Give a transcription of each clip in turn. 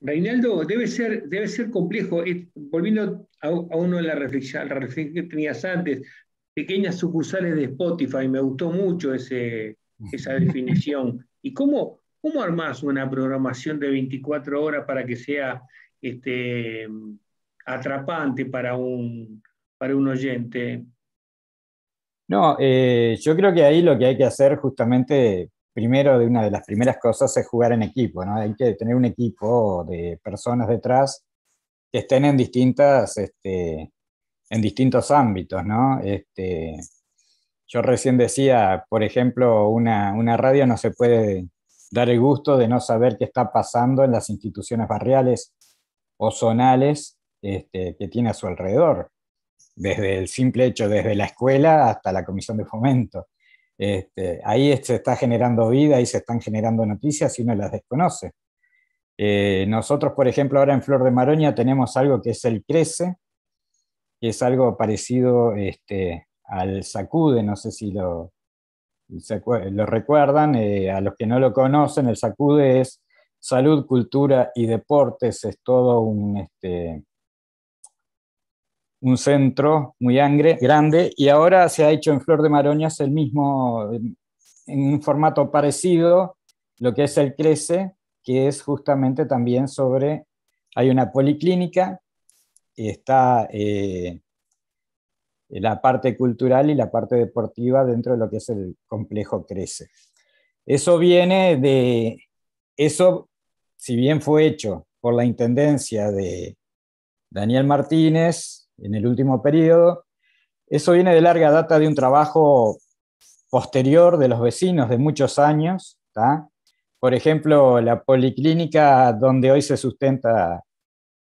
Reinaldo, debe ser, debe ser complejo. Volviendo a, uno de la reflexiones que tenías antes, pequeñas sucursales de Spotify, me gustó mucho ese, esa definición. ¿Y cómo, cómo armás una programación de 24 horas para que sea este, atrapante para un, para un oyente? No, eh, yo creo que ahí lo que hay que hacer justamente primero, de una de las primeras cosas es jugar en equipo, Hay que tener un equipo de personas detrás que estén en distintas, este, en distintos ámbitos, este, yo recién decía, por ejemplo, una, radio no se puede dar el gusto de no saber qué está pasando en las instituciones barriales o zonales este, que tiene a su alrededor, desde el simple hecho, desde la escuela hasta la comisión de fomento. Este, ahí se está generando vida Ahí se están generando noticias y uno las desconoce. Eh, nosotros, por ejemplo, ahora en Flor de Maroña tenemos algo que es el Crece, que es algo parecido este, al Sacude, no sé si lo, recuerdan, eh, a los que no lo conocen, el Sacude es salud, cultura y deportes, es todo un, este, un centro muy grande y ahora se ha hecho en Flor de Maroñas el mismo, en un formato parecido, lo que es el Crece, que es justamente también sobre, hay una policlínica, está eh, la parte cultural y la parte deportiva dentro de lo que es el complejo Crece. Eso viene de, eso si bien fue hecho por la Intendencia de Daniel Martínez, en el último periodo. Eso viene de larga data de un trabajo posterior de los vecinos de muchos años. Por ejemplo, la policlínica donde hoy se sustenta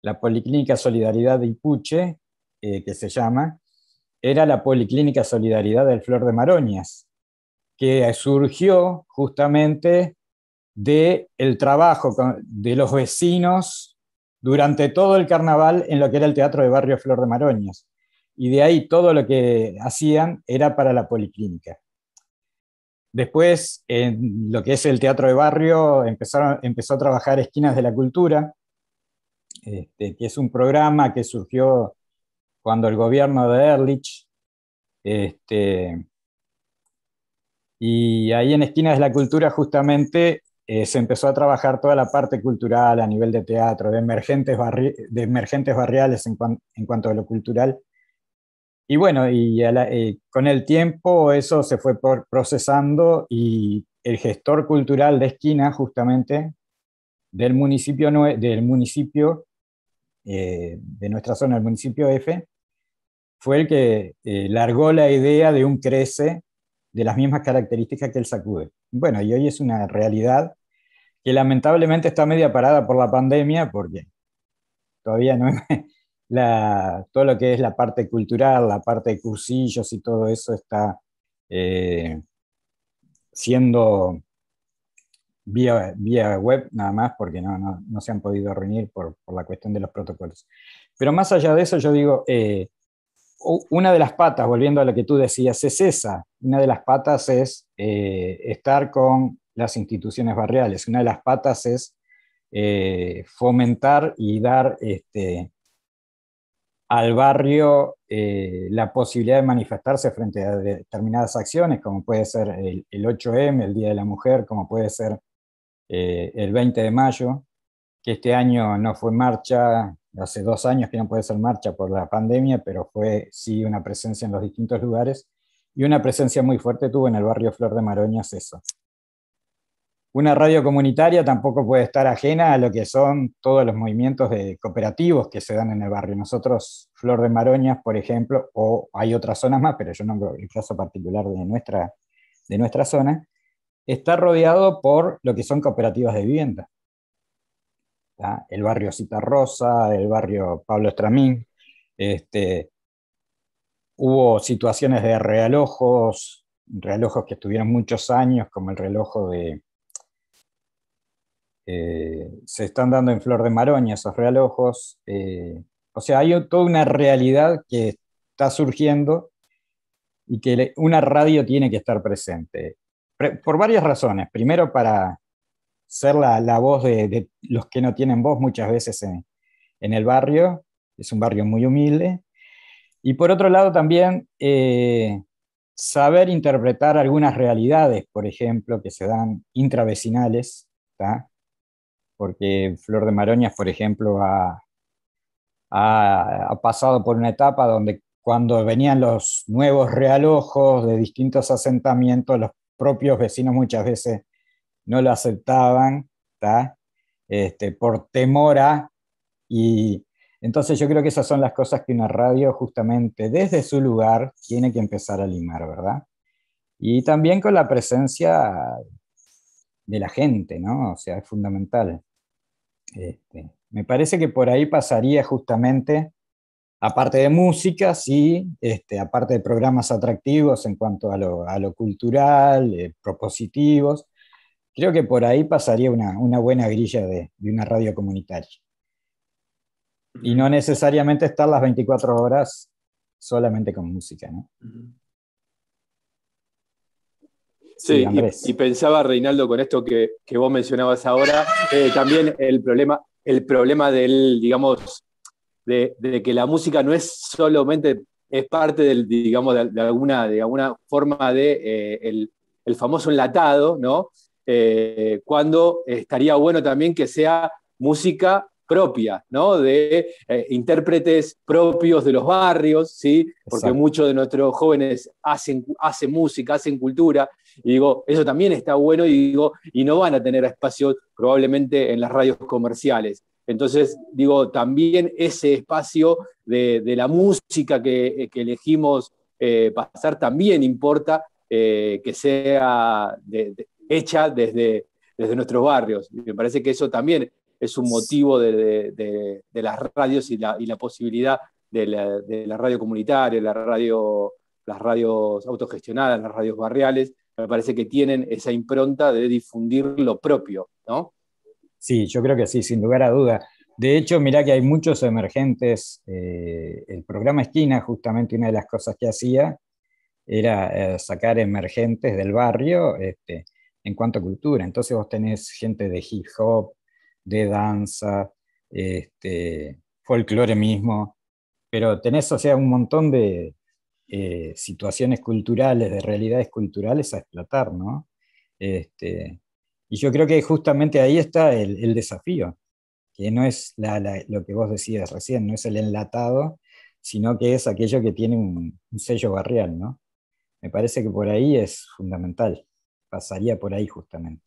la Policlínica Solidaridad de Ipuche, eh, que se llama, era la Policlínica Solidaridad del Flor de Maroñas, que surgió justamente del trabajo de los vecinos durante todo el carnaval en lo que era el teatro de barrio Flor de Maroñas. Y de ahí todo lo que hacían era para la policlínica. Después, en lo que es el teatro de barrio, empezaron, empezó a trabajar Esquinas de la Cultura, este, que es un programa que surgió cuando el gobierno de Erlich, este, y ahí en Esquinas de la Cultura justamente eh, se empezó a trabajar toda la parte cultural a nivel de teatro, de emergentes, de emergentes barriales en, cuanto a lo cultural. Y bueno, y eh, con el tiempo eso se fue procesando y el gestor cultural de esquina, justamente, del municipio, del municipio eh, de nuestra zona, el municipio F, fue el que largó la idea de un crece de las mismas características que el sacude. Bueno, y hoy es una realidad que lamentablemente está media parada por la pandemia, porque todavía no la, todo lo que es la parte cultural, la parte de cursillos y todo eso está eh, siendo vía, vía web nada más, porque no, se han podido reunir por, la cuestión de los protocolos. Pero más allá de eso, yo digo, eh, una de las patas, volviendo a lo que tú decías, es esa. Una de las patas es eh, estar con las instituciones barriales. Una de las patas es eh, fomentar y dar este, al barrio eh, la posibilidad de manifestarse frente a determinadas acciones, como puede ser el, 8M, el Día de la Mujer, como puede ser eh, el 20 de mayo, que este año no fue marcha, hace dos años que no puede ser marcha por la pandemia, pero fue sí una presencia en los distintos lugares y una presencia muy fuerte tuvo en el barrio Flor de Maroñas eso una radio comunitaria tampoco puede estar ajena a lo que son todos los movimientos de cooperativos que se dan en el barrio. Nosotros, Flor de Maroñas, por ejemplo, o hay otras zonas más, pero yo nombro el caso particular de nuestra, de nuestra zona, está rodeado por lo que son cooperativas de vivienda. El barrio Cita Rosa, el barrio Pablo Estramín, este, hubo situaciones de realojos, realojos que estuvieron muchos años, como el reloj de eh, se están dando en Flor de Maroña esos realojos. Eh, o sea, hay toda una realidad que está surgiendo y que una radio tiene que estar presente. por varias razones. Primero, para ser la, voz de, los que no tienen voz muchas veces en, el barrio. Es un barrio muy humilde. Y por otro lado, también eh, saber interpretar algunas realidades, por ejemplo, que se dan intravecinales, porque Flor de Maroñas, por ejemplo, ha, pasado por una etapa donde cuando venían los nuevos realojos de distintos asentamientos, los propios vecinos muchas veces no lo aceptaban, este, por temor Y entonces yo creo que esas son las cosas que una radio justamente desde su lugar tiene que empezar a limar, ¿verdad? Y también con la presencia de la gente, ¿no? O sea, es fundamental. Este, me parece que por ahí pasaría justamente, aparte de música, sí, este, aparte de programas atractivos en cuanto a lo, cultural, eh, propositivos, creo que por ahí pasaría una, buena grilla de, una radio comunitaria. Y no necesariamente estar las 24 horas solamente con música, ¿no? Sí, y, pensaba, Reinaldo, con esto que, vos mencionabas ahora, eh, también el problema, el problema del, digamos, de, que la música no es solamente, es parte del, digamos, de, alguna, de alguna forma de eh, el, famoso enlatado, ¿no? Eh, cuando estaría bueno también que sea música propia, ¿no? De intérpretes propios de los barrios, ¿sí? Porque muchos de nuestros jóvenes hacen, hacen música, hacen cultura, y digo, eso también está bueno y digo, y no van a tener espacio probablemente en las radios comerciales. Entonces, digo, también ese espacio de, la música que, eh, elegimos eh, pasar también importa eh, que sea hecha desde, desde nuestros barrios. me parece que eso también es un motivo de, las radios y la, posibilidad de la, radio comunitaria, las radios autogestionadas, las radios barriales, me parece que tienen esa impronta de difundir lo propio, ¿no? Sí, yo creo que sí, sin lugar a duda. De hecho, mirá que hay muchos emergentes. Eh, el programa Esquina, justamente una de las cosas que hacía era eh, sacar emergentes del barrio este, en cuanto a cultura. Entonces vos tenés gente de hip hop, de danza, este, folclore mismo, pero tenés, o sea, un montón de, eh, situaciones culturales, de realidades culturales a explotar, ¿no? Este, y yo creo que justamente ahí está el, desafío, que no es lo que vos decías recién, no es el enlatado, sino que es aquello que tiene un, sello barrial, ¿no? Me parece que por ahí es fundamental, pasaría por ahí justamente.